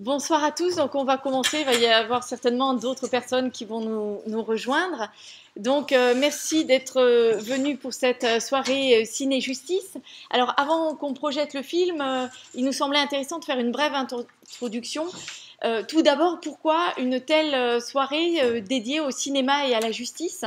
Bonsoir à tous. Donc, on va commencer. Il va y avoir certainement d'autres personnes qui vont nous, rejoindre. Donc, euh, merci d'être euh, venu pour cette euh, soirée Ciné Justice. Alors, avant qu'on projette le film, il nous semblait intéressant de faire une brève introduction. tout d'abord, pourquoi une telle soirée dédiée au cinéma et à la justice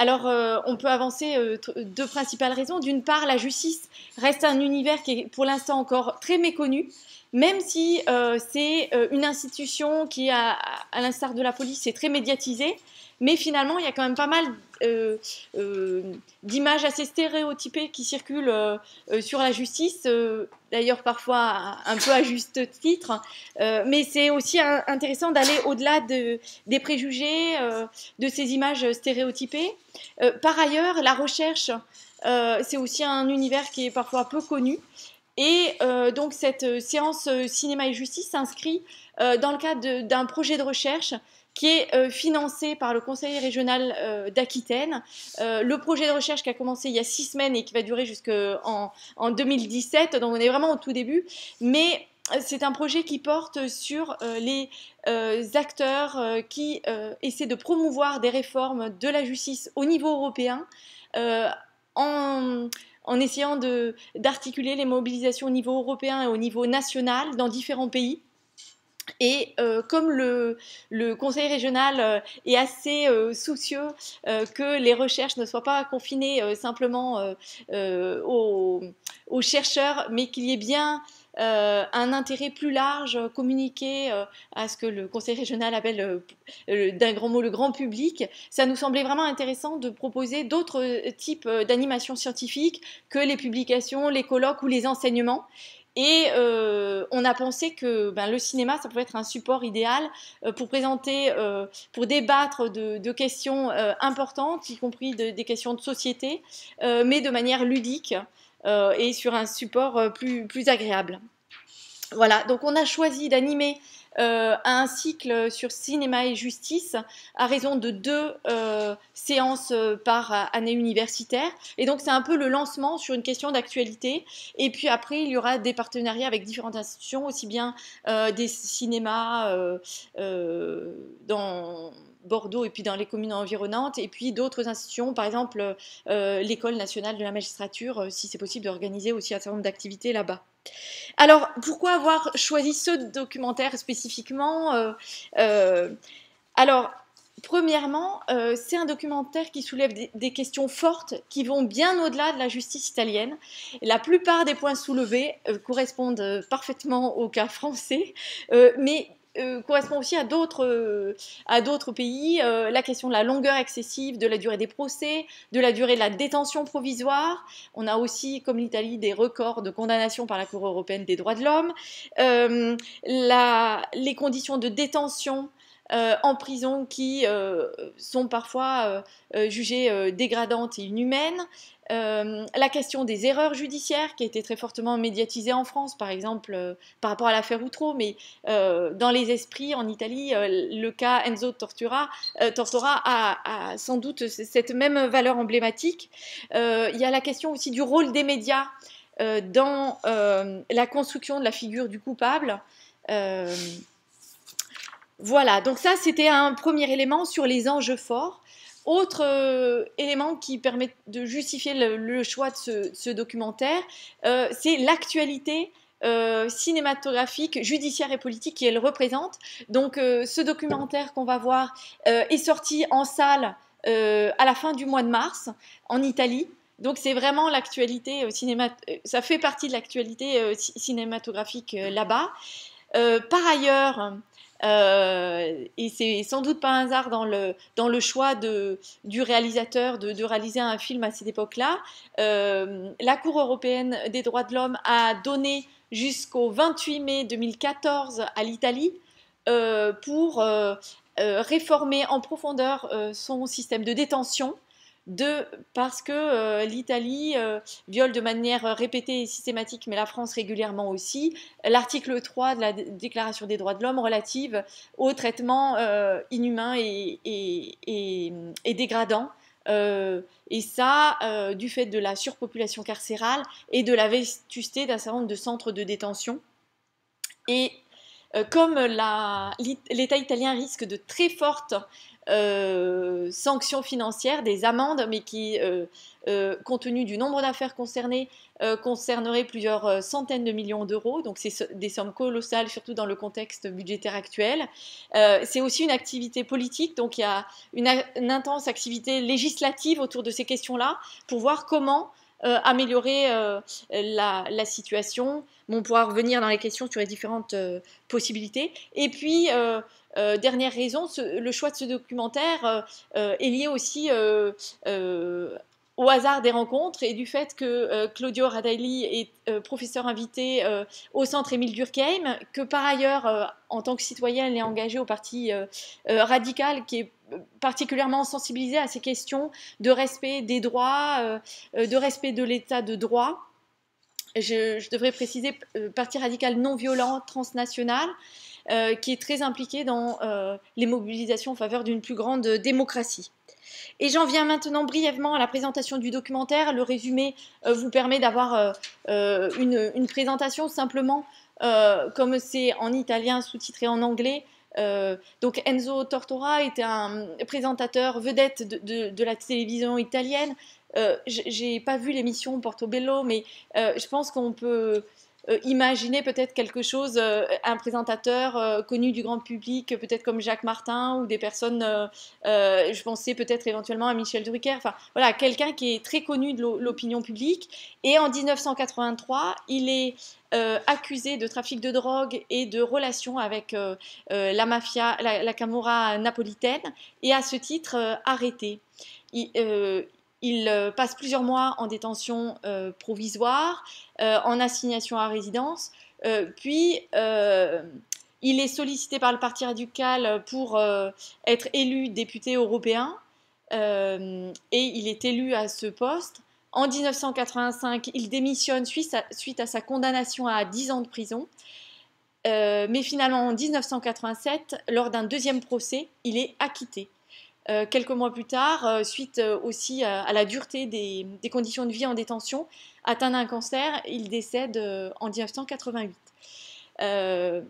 alors, on peut avancer deux principales raisons. D'une part, la justice reste un univers qui est pour l'instant encore très méconnu même si euh, c'est euh, une institution qui, à l'instar de la police, est très médiatisée, mais finalement, il y a quand même pas mal euh, d'images assez stéréotypées qui circulent sur la justice, d'ailleurs parfois un peu à juste titre, mais c'est aussi intéressant d'aller au-delà des préjugés, de ces images stéréotypées. par ailleurs, la recherche, c'est aussi un univers qui est parfois peu connu. Et euh, donc cette euh, séance euh, cinéma et justice s'inscrit dans le cadre d'un projet de recherche qui est financé par le Conseil régional d'Aquitaine. le projet de recherche qui a commencé il y a six semaines et qui va durer jusqu'en en 2017, donc on est vraiment au tout début, mais c'est un projet qui porte sur les acteurs qui essaient de promouvoir des réformes de la justice au niveau européen. En, en essayant d'articuler les mobilisations au niveau européen et au niveau national dans différents pays. Et euh, comme le, conseil régional euh, est assez euh, soucieux que les recherches ne soient pas confinées simplement aux, aux, chercheurs, mais qu'il y ait bien euh, un intérêt plus large euh, communiqué euh, à ce que le conseil régional appelle d'un grand mot le grand public, ça nous semblait vraiment intéressant de proposer d'autres types d'animations scientifiques que les publications, les colloques ou les enseignements. Et on a pensé que ben, le cinéma, ça pouvait être un support idéal pour présenter, pour débattre de, questions importantes, y compris des questions de société, mais de manière ludique. Euh, et sur un support euh, plus, plus agréable. Voilà, donc on a choisi d'animer euh, un cycle sur cinéma et justice à raison de deux séances par année universitaire. Et donc c'est un peu le lancement sur une question d'actualité. Et puis après, il y aura des partenariats avec différentes institutions, aussi bien des cinémas dans Bordeaux et puis dans les communes environnantes, et puis d'autres institutions, par exemple euh, l'École nationale de la magistrature, euh, si c'est possible d'organiser aussi un certain nombre d'activités là-bas. Alors, pourquoi avoir choisi ce documentaire spécifiquement euh, Alors, premièrement, c'est un documentaire qui soulève des, questions fortes qui vont bien au-delà de la justice italienne. La plupart des points soulevés correspondent parfaitement au cas français, mais mais euh, correspond aussi à d'autres euh, pays. Euh, la question de la longueur excessive, de la durée des procès, de la durée de la détention provisoire. On a aussi, comme l'Italie, des records de condamnation par la Cour européenne des droits de l'homme. les conditions de détention euh, en prison qui euh, sont parfois euh, jugées dégradantes et inhumaines. la question des erreurs judiciaires qui a été très fortement médiatisée en France, par exemple par rapport à l'affaire Outreau, mais dans les esprits en Italie, le cas Enzo Tortura, Tortora a, sans doute cette même valeur emblématique. il y a la question aussi du rôle des médias dans la construction de la figure du coupable. Voilà, donc ça c'était un premier élément sur les enjeux forts. Autre euh, élément qui permet de justifier le, choix de ce, documentaire, euh, c'est l'actualité euh, cinématographique, judiciaire et politique qu'elle représente. Donc ce documentaire qu'on va voir est sorti en salle à la fin du mois de mars en Italie. Donc c'est vraiment l'actualité cinéma... ça fait partie de l'actualité cinématographique là-bas. par ailleurs, euh, et c'est sans doute pas un hasard dans le, choix du réalisateur de, réaliser un film à cette époque-là. Euh, la Cour européenne des droits de l'homme a donné jusqu'au 28 mai 2014 à l'Italie euh, pour réformer en profondeur son système de détention deux, parce que euh, l'Italie euh, viole de manière répétée et systématique, mais la France régulièrement aussi, l'article 3 de la Déclaration des droits de l'homme relative au traitement euh, inhumain et, dégradant. et ça, du fait de la surpopulation carcérale et de la vétusté d'un certain nombre de centres de détention. Et euh, comme l'État italien risque de très fortes euh, sanctions financières, des amendes, mais qui, euh, compte tenu du nombre d'affaires concernées, concerneraient plusieurs centaines de millions d'euros. Donc c'est des sommes colossales, surtout dans le contexte budgétaire actuel. c'est aussi une activité politique, donc il y a une intense activité législative autour de ces questions-là pour voir comment euh, améliorer euh, la, situation. on pourra revenir dans les questions sur les différentes euh, possibilités. Et puis, dernière raison, le choix de ce documentaire est lié aussi au hasard des rencontres et du fait que Claudio Radelli est professeur invité au centre Émile Durkheim, que par ailleurs, en tant que citoyen, elle est engagé au parti radical qui est particulièrement sensibilisée à ces questions de respect des droits, euh, euh, de respect de l'état de droit. Je, devrais préciser, euh, Parti radical non violent transnational, qui est très impliqué dans les mobilisations en faveur d'une plus grande démocratie. Et j'en viens maintenant brièvement à la présentation du documentaire. Le résumé vous permet d'avoir une, présentation simplement, comme c'est en italien sous-titré en anglais, euh, donc Enzo Tortora était un présentateur vedette de, la télévision italienne. Euh, J'ai pas vu l'émission Portobello, mais euh, je pense qu'on peut euh, imaginer peut-être quelque chose, un présentateur connu du grand public, peut-être comme Jacques Martin ou des personnes, je pensais peut-être éventuellement à Michel Drucker, enfin voilà, quelqu'un qui est très connu de l'opinion publique. Et en 1983, il est euh, accusé de trafic de drogue et de relations avec euh, euh, la mafia, la, Camorra napolitaine, et à ce titre arrêté. Il, passe plusieurs mois en détention provisoire, en assignation à résidence, puis il est sollicité par le Parti radical pour être élu député européen. et il est élu à ce poste. En 1985, il démissionne suite à, sa condamnation à 10 ans de prison. Euh, mais finalement, en 1987, lors d'un deuxième procès, il est acquitté. Euh, quelques mois plus tard, euh, suite aussi à la dureté des, conditions de vie en détention, atteint d'un cancer, il décède en 1988. ce,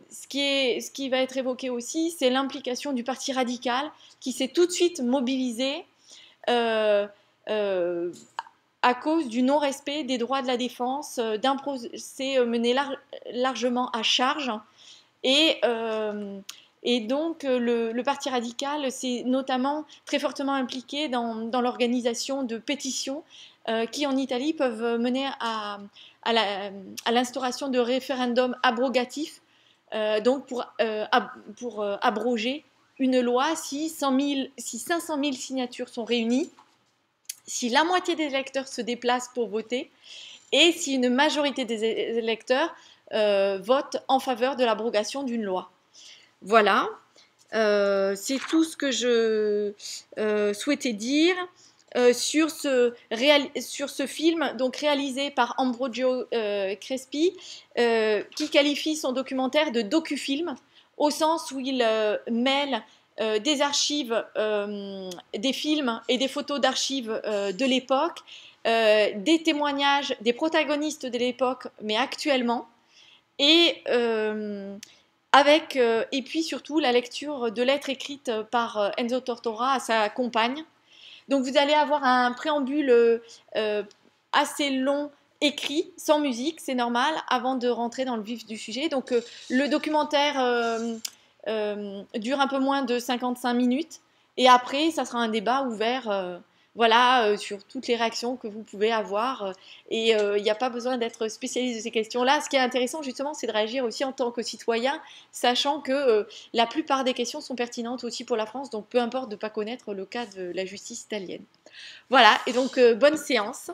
qui va être évoqué aussi, c'est l'implication du Parti radical qui s'est tout de suite mobilisé à cause du non-respect des droits de la défense, euh, d'un procès euh, mené largement à charge. Et, euh, donc le, Parti radical s'est notamment très fortement impliqué dans, l'organisation de pétitions qui en Italie peuvent mener à, l'instauration de référendums abrogatifs, donc pour, abroger une loi si, si 500 000 signatures sont réunies si la moitié des électeurs se déplacent pour voter et si une majorité des électeurs euh, votent en faveur de l'abrogation d'une loi. Voilà, euh, c'est tout ce que je euh, souhaitais dire. Euh, sur, ce sur ce film donc réalisé par Ambrogio Crespi, qui qualifie son documentaire de docufilm au sens où il mêle euh, des archives, euh, des films et des photos d'archives euh, de l'époque, des témoignages des protagonistes de l'époque, mais actuellement, et avec et puis surtout la lecture de lettres écrites par Enzo Tortora à sa compagne. Donc vous allez avoir un préambule assez long écrit, sans musique, c'est normal, avant de rentrer dans le vif du sujet. Donc le documentaire euh, dure un peu moins de 55 minutes. Et après, ça sera un débat ouvert euh, voilà, euh, sur toutes les réactions que vous pouvez avoir. et il n'y a pas besoin d'être spécialiste de ces questions-là. Ce qui est intéressant, justement, c'est de réagir aussi en tant que citoyen, sachant que la plupart des questions sont pertinentes aussi pour la France, donc peu importe de ne pas connaître le cas de la justice italienne. Voilà, et donc bonne séance.